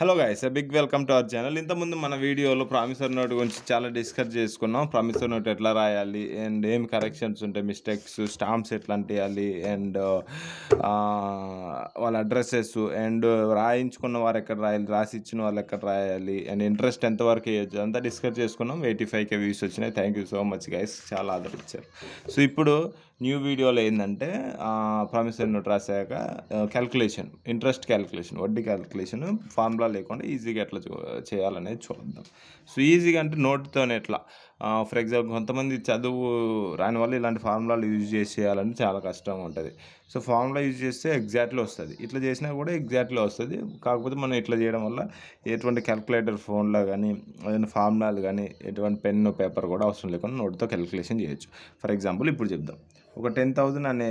hello guys a big welcome to our channel ఇంతకుముందు మన వీడియోలో ప్రామిసర్ నోట్ గురించి చాలా డిస్కస్ చేసుకున్నాం ప్రామిసర్ నోట్ ఎట్లా రాయాలి అండ్ ఏం కరెక్షన్స్ ఉంటాయి మిస్టేక్స్ స్టాంప్స్ ఎట్లా అంటేయాలి అండ్ వాళ్ళ అడ్రస్సెస్ అండ్ రాయించుకున్న వారు ఎక్కడ రాయాలి రాసి ఇచ్చిన వాళ్ళు ఎక్కడ రాయాలి అండ్ ఇంట్రెస్ట్ ఎంతవరకు వేయచ్చు అంతా డిస్కస్ చేసుకున్నాం ఎయిటీ కే వ్యూస్ వచ్చినాయి thank you so much guys చాలా ఆదరించారు సో ఇప్పుడు న్యూ వీడియోలో ఏంటంటే ప్రామిసరీ నోట్ రాసాక క్యాల్కులేషన్ ఇంట్రెస్ట్ క్యాల్కులేషన్ వడ్డీ క్యాల్కులేషన్ ఫార్ములా లేకుండా ఈజీగా ఎట్లా చేయాలనేది చూద్దాం సో ఈజీగా అంటే నోట్తోనే ఎట్లా ఫర్ ఎగ్జాంపుల్ కొంతమంది చదువు రాని వాళ్ళు ఇలాంటి ఫార్ములాలు యూజ్ చేసి చేయాలంటే చాలా కష్టంగా ఉంటుంది సో ఫార్ములా యూజ్ చేస్తే ఎగ్జాక్ట్లీ వస్తుంది ఇట్లా చేసినా కూడా ఎగ్జాక్ట్లీ వస్తుంది కాకపోతే మనం ఇట్లా చేయడం వల్ల ఎటువంటి క్యాలిక్యులేటర్ ఫోన్లో కానీ ఏదైనా ఫార్ములాలు కానీ ఎటువంటి పెన్ పేపర్ కూడా అవసరం లేకుండా నోట్తో క్యాలిక్యులేషన్ చేయొచ్చు ఫర్ ఎగ్జాంపుల్ ఇప్పుడు చెప్దాం ఒక టెన్ థౌజండ్ అనే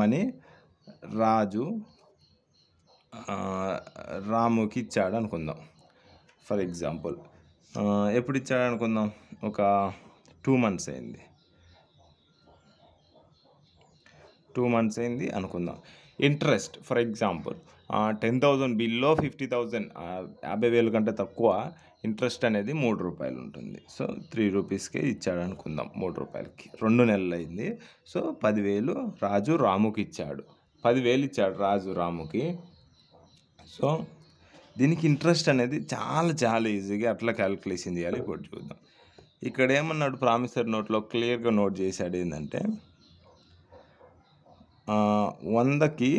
మనీ రాజు రాముకి ఇచ్చాడు అనుకుందాం ఫర్ ఎగ్జాంపుల్ ఎప్పుడు ఇచ్చాడు అనుకుందాం ఒక టూ మంత్స్ అయింది టూ మంత్స్ అయింది అనుకుందాం interest for example ten thousand బిల్లో ఫిఫ్టీ థౌజండ్ యాభై వేలు కంటే తక్కువ ఇంట్రెస్ట్ అనేది మూడు రూపాయలు ఉంటుంది సో త్రీ రూపీస్కే ఇచ్చాడు అనుకుందాం మూడు రూపాయలకి రెండు నెలలు అయింది సో పదివేలు రాజు రాముకి ఇచ్చాడు పదివేలు ఇచ్చాడు రాజు రాముకి సో దీనికి ఇంట్రెస్ట్ అనేది చాలా చాలా ఈజీగా అట్లా క్యాలిక్యులేషన్ చేయాలి ఇప్పుడు చూద్దాం ఇక్కడ ఏమన్నాడు ప్రామిసర్ నోట్లో క్లియర్గా నోట్ చేశాడు ఏంటంటే వందకి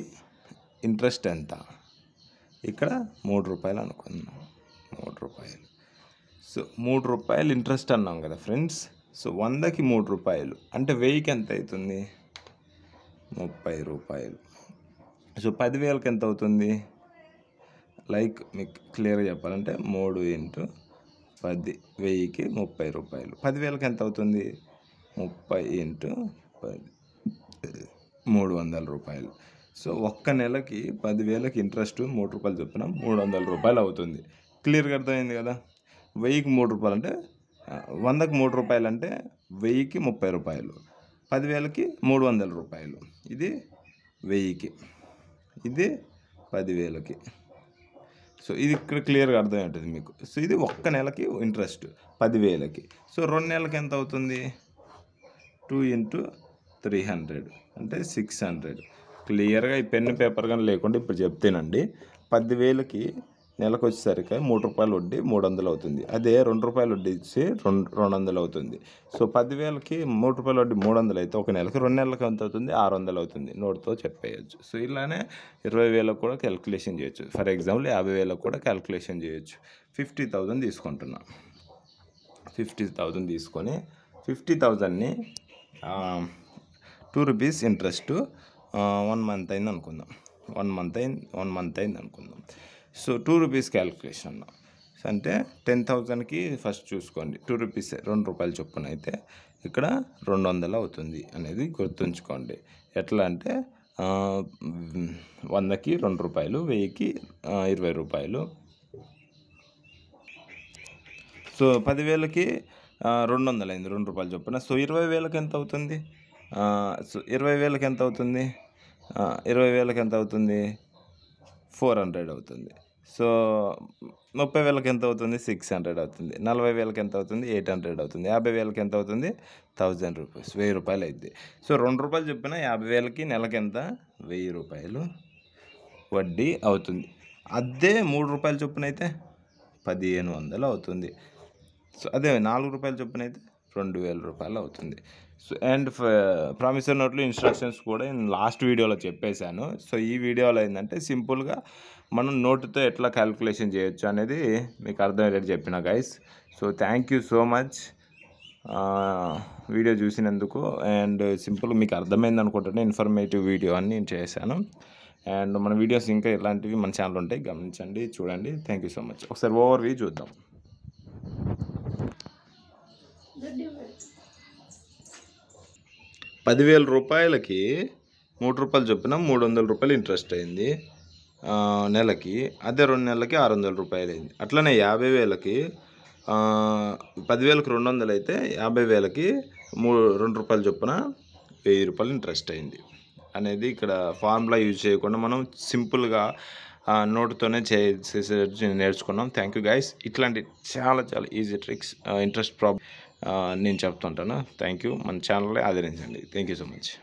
ఇంట్రెస్ట్ ఎంత ఇక్కడ మూడు రూపాయలు అనుకుందాం మూడు రూపాయలు సో మూడు రూపాయలు ఇంట్రెస్ట్ అన్నాం కదా ఫ్రెండ్స్ సో వందకి మూడు రూపాయలు అంటే వెయ్యికి ఎంత అవుతుంది ముప్పై రూపాయలు సో పదివేలకి ఎంత అవుతుంది లైక్ మీకు క్లియర్గా చెప్పాలంటే మూడు ఇంటూ పది వెయ్యికి ముప్పై రూపాయలు పదివేలకు ఎంత అవుతుంది ముప్పై ఇంటూ పది మూడు వందల రూపాయలు సో ఒక్క నెలకి పదివేలకి ఇంట్రెస్ట్ మూడు రూపాయలు చొప్పున మూడు వందల రూపాయలు అవుతుంది క్లియర్గా అర్థమైంది కదా వెయ్యికి మూడు రూపాయలు అంటే వందకి మూడు రూపాయలు అంటే వెయ్యికి ముప్పై రూపాయలు పదివేలకి మూడు వందల రూపాయలు ఇది వెయ్యికి ఇది పదివేలకి సో ఇది ఇక్కడ క్లియర్గా అర్థమైంటుంది మీకు సో ఇది ఒక్క నెలకి ఇంట్రెస్ట్ పదివేలకి సో రెండు నెలలకి ఎంత అవుతుంది టూ ఇంటూ త్రీ హండ్రెడ్ అంటే సిక్స్ హండ్రెడ్ క్లియర్గా ఈ పెన్ పేపర్ కానీ లేకుండా ఇప్పుడు చెప్తేనండి పదివేలకి నెలకు వచ్చేసరికి మూడు రూపాయలు వడ్డీ మూడు వందలు అవుతుంది అదే రెండు రూపాయలు వడ్డీ ఇచ్చి రెండు రెండు వందలు అవుతుంది సో పదివేలకి మూడు రూపాయలు వడ్డీ మూడు వందలు అయితే ఒక నెలకి రెండు నెలలకి ఎంత అవుతుంది ఆరు వందలు అవుతుంది నోట్తో చెప్పేయచ్చు సో ఇలానే ఇరవై వేలకు కూడా క్యాలిక్యులేషన్ చేయొచ్చు ఫర్ ఎగ్జాంపుల్ యాభై వేలకు కూడా క్యాలిక్యులేషన్ చేయొచ్చు ఫిఫ్టీ థౌజండ్ తీసుకుంటున్నాం ఫిఫ్టీ థౌజండ్ తీసుకొని ఫిఫ్టీ థౌజండ్ని two rupees interest one month అయింది అనుకుందాం వన్ మంత్ అయింది వన్ మంత్ అయింది అనుకుందాం సో టూ రూపీస్ క్యాలిక్యులేషన్ అంటే టెన్ థౌజండ్కి ఫస్ట్ చూసుకోండి టూ రూపీస్ రెండు రూపాయలు చొప్పున అయితే ఇక్కడ రెండు వందలు అవుతుంది అనేది గుర్తుంచుకోండి ఎట్లా అంటే వందకి రెండు రూపాయలు వెయ్యికి ఇరవై రూపాయలు సో పదివేలకి రెండు వందలు అయింది రెండు రూపాయలు చొప్పున సో ఇరవై వేలకు ఎంత అవుతుంది సో ఇరవై వేలకు ఎంత అవుతుంది ఇరవై వేలకు ఎంత అవుతుంది ఫోర్ హండ్రెడ్ అవుతుంది సో ముప్పై వేలకు ఎంత అవుతుంది సిక్స్ హండ్రెడ్ అవుతుంది నలభై వేలకు ఎంత అవుతుంది ఎయిట్ హండ్రెడ్ అవుతుంది యాభై వేలకు ఎంత అవుతుంది థౌజండ్ రూపీస్ వెయ్యి రూపాయలు అవుతుంది సో రెండు రూపాయలు చెప్పిన యాభై వేలకి నెలకి ఎంత వెయ్యి రూపాయలు వడ్డీ అవుతుంది అదే మూడు రూపాయలు చొప్పున అయితే పదిహేను వందలు అవుతుంది సో అదే నాలుగు రూపాయలు చొప్పున అయితే రెండు వేల రూపాయలు అవుతుంది సో అండ్ ప్రామిసర్ నోట్లు ఇన్స్ట్రక్షన్స్ కూడా నేను లాస్ట్ వీడియోలో చెప్పేశాను సో ఈ వీడియోలో ఏంటంటే సింపుల్గా మనం నోటుతో ఎట్లా క్యాలిక్యులేషన్ చేయొచ్చు అనేది మీకు అర్థమయ్యేటట్టు చెప్పిన guys so thank you so much video చూసినందుకు అండ్ సింపుల్ మీకు అర్థమైంది అనుకుంటున్నా ఇన్ఫర్మేటివ్ వీడియో అని నేను చేశాను అండ్ మన వీడియోస్ ఇంకా ఇలాంటివి మన ఛానల్ ఉంటాయి గమనించండి చూడండి థ్యాంక్ సో మచ్ ఒకసారి ఓవర్ వ్యూ చూద్దాం పదివేల రూపాయలకి మూడు రూపాయలు చొప్పున మూడు వందల రూపాయలు ఇంట్రెస్ట్ అయింది నెలకి అదే రెండు నెలలకి ఆరు వందల రూపాయలు అయింది అట్లనే యాభై వేలకి పదివేలకు రెండు వందలు అయితే యాభై వేలకి మూడు రెండు రూపాయలు చొప్పున వెయ్యి రూపాయలు ఇంట్రెస్ట్ అయింది అనేది ఇక్కడ ఫార్ములా యూజ్ చేయకుండా మనం సింపుల్గా నోటుతోనే చేసే నేర్చుకున్నాం థ్యాంక్ యూ గైస్ ఇట్లాంటి చాలా చాలా ఈజీ ట్రిక్స్ ఇంట్రెస్ట్ ప్రాబ్లం నేను చెప్తుంటాను థ్యాంక్ యూ మన ఛానల్ని ఆదరించండి థ్యాంక్ యూ సో మచ్